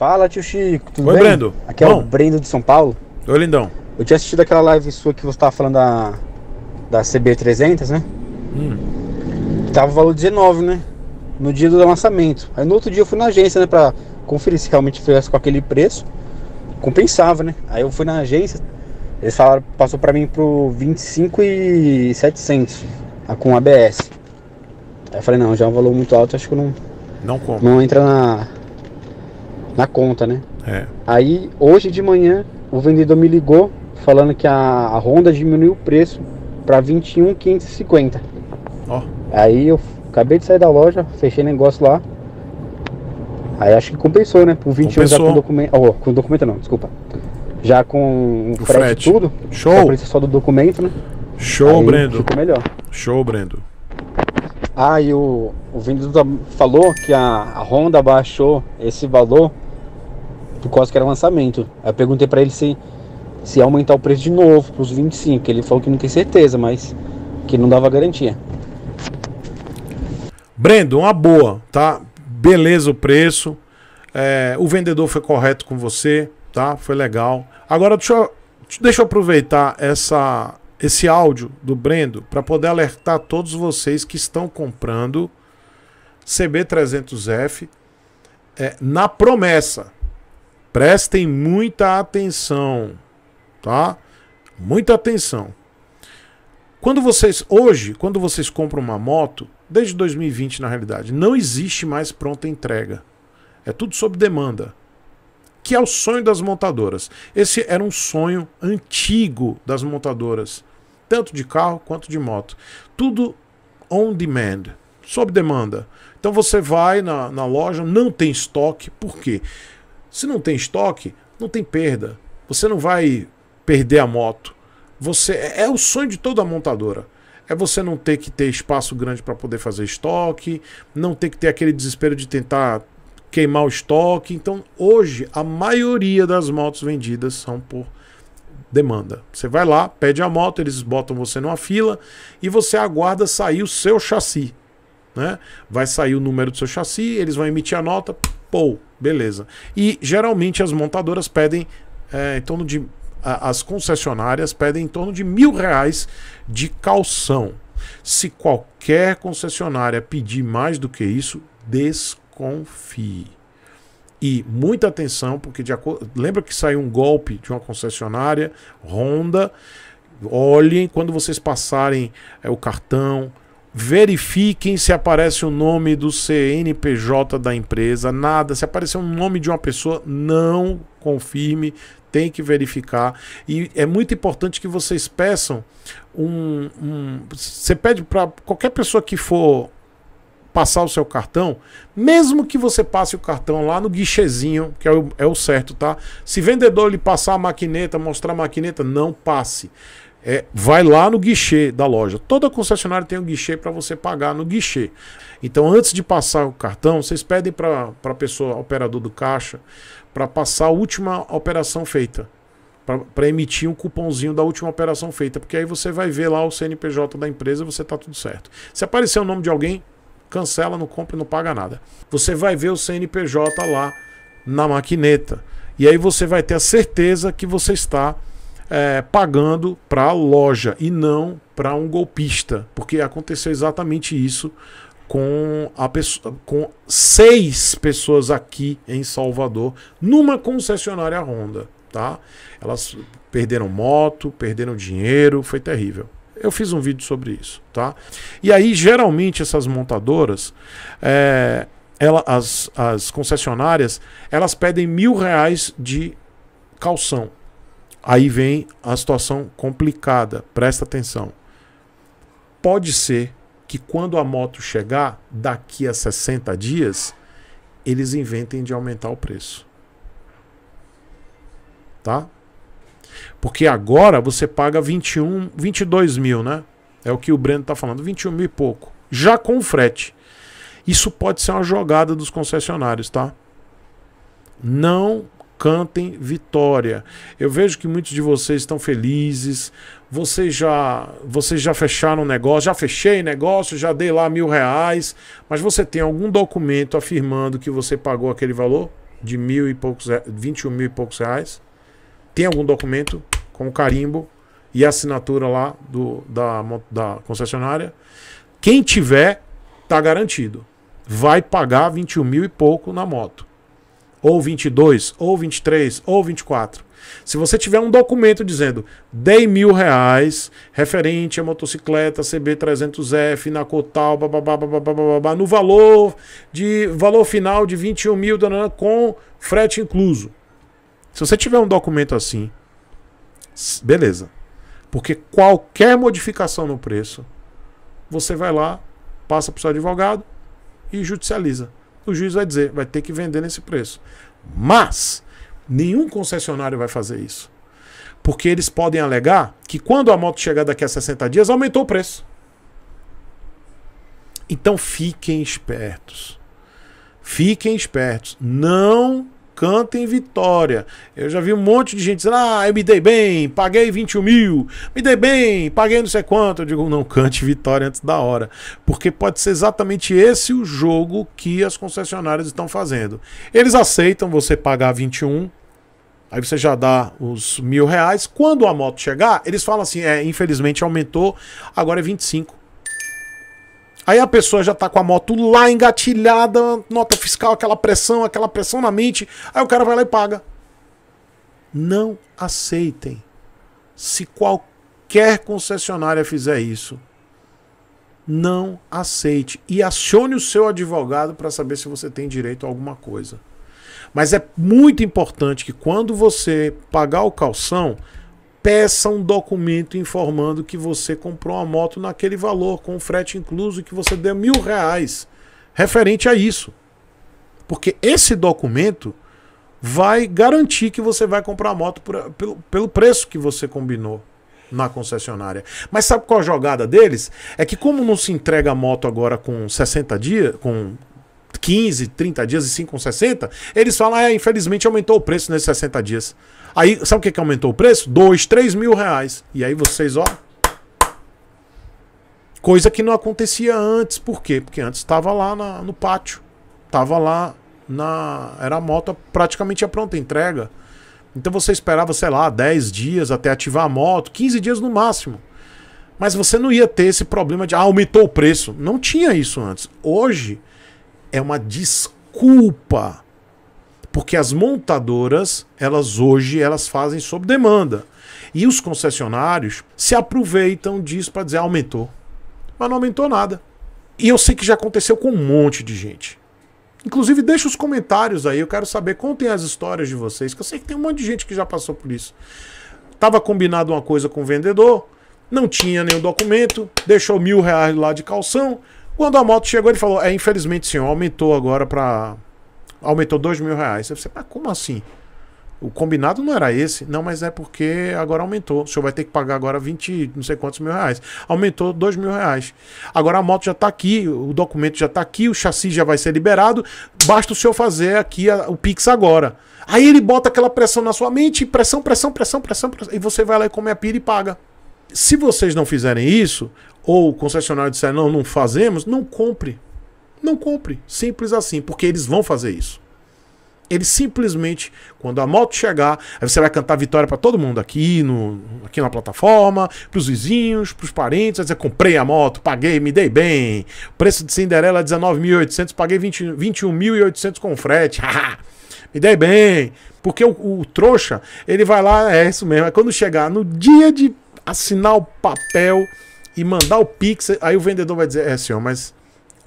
Fala, tio Chico, tudo Oi, bem? Oi, Brendo. Aqui Bom. é o Brendo de São Paulo. Oi, lindão. Eu tinha assistido aquela live sua que você tava falando da, da CB300, né? Hum. Tava o valor 19, né? No dia do lançamento. Aí no outro dia eu fui na agência, né, pra conferir se realmente fizesse com aquele preço. Compensava, né? Aí eu fui na agência, eles falaram, passou pra mim pro 25 e 700 com ABS. Aí eu falei, não, já é um valor muito alto, acho que eu não. Não compro. Não entra na na conta, né? É. Aí hoje de manhã o vendedor me ligou falando que a, a Honda diminuiu o preço para 21,550. Ó. Oh. Aí eu acabei de sair da loja, fechei negócio lá. Aí acho que compensou, né? Por 21 compensou. já com documento, oh, com documento não, desculpa. Já com o frete, frete tudo. Show. Só só do documento, né? Show, Aí Brendo. Ficou melhor. Show, Brendo. Ah, e o, o vendedor falou que a, a Honda baixou esse valor por causa que era lançamento. Aí eu perguntei para ele se se ia aumentar o preço de novo para os 25. Ele falou que não tem certeza, mas que não dava garantia. Brendo, uma boa, tá? Beleza o preço. É, o vendedor foi correto com você, tá? Foi legal. Agora deixa eu, deixa eu aproveitar essa, esse áudio do Brendo para poder alertar todos vocês que estão comprando CB300F é, na promessa Prestem muita atenção, tá? Muita atenção. Quando vocês hoje, quando vocês compram uma moto, desde 2020 na realidade, não existe mais pronta entrega. É tudo sob demanda, que é o sonho das montadoras. Esse era um sonho antigo das montadoras, tanto de carro quanto de moto. Tudo on demand, sob demanda. Então você vai na, na loja, não tem estoque, por quê? Se não tem estoque, não tem perda. Você não vai perder a moto. Você é, é o sonho de toda montadora. É você não ter que ter espaço grande para poder fazer estoque, não ter que ter aquele desespero de tentar queimar o estoque. Então, hoje a maioria das motos vendidas são por demanda. Você vai lá, pede a moto, eles botam você numa fila e você aguarda sair o seu chassi. Né? Vai sair o número do seu chassi, eles vão emitir a nota, pô, Beleza. E geralmente as montadoras pedem é, em torno de. as concessionárias pedem em torno de mil reais de calção. Se qualquer concessionária pedir mais do que isso, desconfie. E muita atenção, porque acordo, lembra que saiu um golpe de uma concessionária, Honda. Olhem quando vocês passarem é, o cartão, verifiquem se aparece o nome do CNPJ da empresa, nada. Se aparecer o nome de uma pessoa, não confirme, tem que verificar. E é muito importante que vocês peçam um. um você pede para qualquer pessoa que for passar o seu cartão, mesmo que você passe o cartão lá no guichezinho, que é o, é o certo, tá? Se vendedor lhe passar a maquineta, mostrar a maquineta, não passe. É, vai lá no guichê da loja. Toda concessionária tem um guichê para você pagar no guichê. Então, antes de passar o cartão, vocês pedem para a pessoa, operador do caixa, para passar a última operação feita. Para emitir um cupomzinho da última operação feita. Porque aí você vai ver lá o CNPJ da empresa e você tá tudo certo. Se aparecer o nome de alguém, cancela, não compra e não paga nada. Você vai ver o CNPJ lá na maquineta. E aí você vai ter a certeza que você está é, pagando para a loja e não para um golpista, porque aconteceu exatamente isso com, a pessoa, com seis pessoas aqui em Salvador, numa concessionária Honda. Tá? Elas perderam moto, perderam dinheiro, foi terrível. Eu fiz um vídeo sobre isso, tá? E aí, geralmente, essas montadoras, é, ela, as, as concessionárias, elas pedem mil reais de calção. Aí vem a situação complicada, presta atenção. Pode ser que quando a moto chegar, daqui a 60 dias, eles inventem de aumentar o preço. Tá? Porque agora você paga 21, 22 mil, né? É o que o Breno tá falando, 21 mil e pouco. Já com frete. Isso pode ser uma jogada dos concessionários, tá? Não cantem vitória. Eu vejo que muitos de vocês estão felizes. Vocês já, vocês já fecharam negócio, já fechei negócio, já dei lá mil reais, mas você tem algum documento afirmando que você pagou aquele valor de mil e poucos, 21 mil e poucos reais? Tem algum documento com carimbo e assinatura lá do, da, da concessionária? Quem tiver, tá garantido. Vai pagar 21 mil e pouco na moto ou 22, ou 23, ou 24. Se você tiver um documento dizendo dei mil reais referente a motocicleta CB300F na Cotal, no valor de valor final de 21 mil com frete incluso. Se você tiver um documento assim, beleza. Porque qualquer modificação no preço, você vai lá, passa para o seu advogado e judicializa o juiz vai dizer, vai ter que vender nesse preço. Mas nenhum concessionário vai fazer isso. Porque eles podem alegar que quando a moto chegar daqui a 60 dias, aumentou o preço. Então fiquem espertos. Fiquem espertos. Não canta em Vitória. Eu já vi um monte de gente dizendo: ah, eu me dei bem, paguei 21 mil, me dei bem, paguei não sei quanto. Eu digo: não cante Vitória antes da hora. Porque pode ser exatamente esse o jogo que as concessionárias estão fazendo. Eles aceitam você pagar 21, Aí você já dá os mil reais. Quando a moto chegar, eles falam assim: é, infelizmente aumentou, agora é 25. Aí a pessoa já tá com a moto lá engatilhada, nota fiscal, aquela pressão, aquela pressão na mente. Aí o cara vai lá e paga. Não aceitem. Se qualquer concessionária fizer isso, não aceite e acione o seu advogado para saber se você tem direito a alguma coisa. Mas é muito importante que quando você pagar o calção, peça um documento informando que você comprou uma moto naquele valor, com frete incluso, e que você deu mil reais referente a isso. Porque esse documento vai garantir que você vai comprar a moto por, pelo, pelo preço que você combinou na concessionária. Mas sabe qual a jogada deles? É que como não se entrega a moto agora com 60 dias, com 15, 30 dias e sim com 60, eles falam, ah, infelizmente aumentou o preço nesses 60 dias. Aí, sabe o que, que aumentou o preço? Dois, três mil reais. E aí vocês, ó. Coisa que não acontecia antes. Por quê? Porque antes estava lá na, no pátio. Tava lá na. Era a moto praticamente a pronta entrega. Então você esperava, sei lá, 10 dias até ativar a moto, 15 dias no máximo. Mas você não ia ter esse problema de ah, aumentou o preço. Não tinha isso antes. Hoje é uma desculpa porque as montadoras, elas hoje, elas fazem sob demanda. E os concessionários se aproveitam disso para dizer ah, aumentou. Mas não aumentou nada. E eu sei que já aconteceu com um monte de gente. Inclusive, deixa os comentários aí, eu quero saber, contem as histórias de vocês, que eu sei que tem um monte de gente que já passou por isso. Tava combinado uma coisa com o vendedor, não tinha nenhum documento, deixou mil reais lá de calção. Quando a moto chegou, ele falou: É, infelizmente, senhor, aumentou agora para aumentou dois mil reais. você, mas como assim? O combinado não era esse. Não, mas é porque agora aumentou. O senhor vai ter que pagar agora 20, não sei quantos mil reais. Aumentou 2 mil reais. Agora a moto já está aqui, o documento já está aqui, o chassi já vai ser liberado. Basta o senhor fazer aqui a, o Pix agora. Aí ele bota aquela pressão na sua mente, pressão, pressão, pressão, pressão, pressão e você vai lá e come a pira e paga. Se vocês não fizerem isso, ou o concessionário disser não, não fazemos, não compre não compre. Simples assim, porque eles vão fazer isso. Eles simplesmente, quando a moto chegar, você vai cantar vitória para todo mundo aqui no aqui na plataforma, para os vizinhos, para os parentes, vai dizer, comprei a moto, paguei, me dei bem. Preço de Cinderela 19.800, é paguei 21.800 com frete. me dei bem. Porque o, o trouxa, ele vai lá, é isso mesmo. É quando chegar no dia de assinar o papel e mandar o pix, aí o vendedor vai dizer: "É, senhor, mas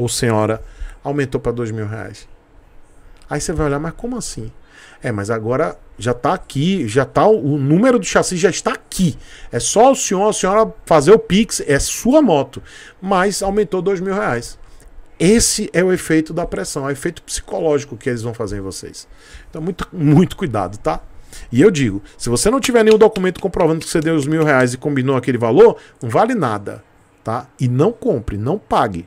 ou senhora, aumentou para dois mil reais. Aí você vai olhar, mas como assim? É, mas agora já está aqui, já tá o número do chassi já está aqui. É só o senhor, a senhora fazer o Pix, é sua moto. Mas aumentou dois mil reais. Esse é o efeito da pressão, é o efeito psicológico que eles vão fazer em vocês. Então, muito, muito cuidado, tá? E eu digo: se você não tiver nenhum documento comprovando que você deu os mil reais e combinou aquele valor, não vale nada, tá? E não compre, não pague.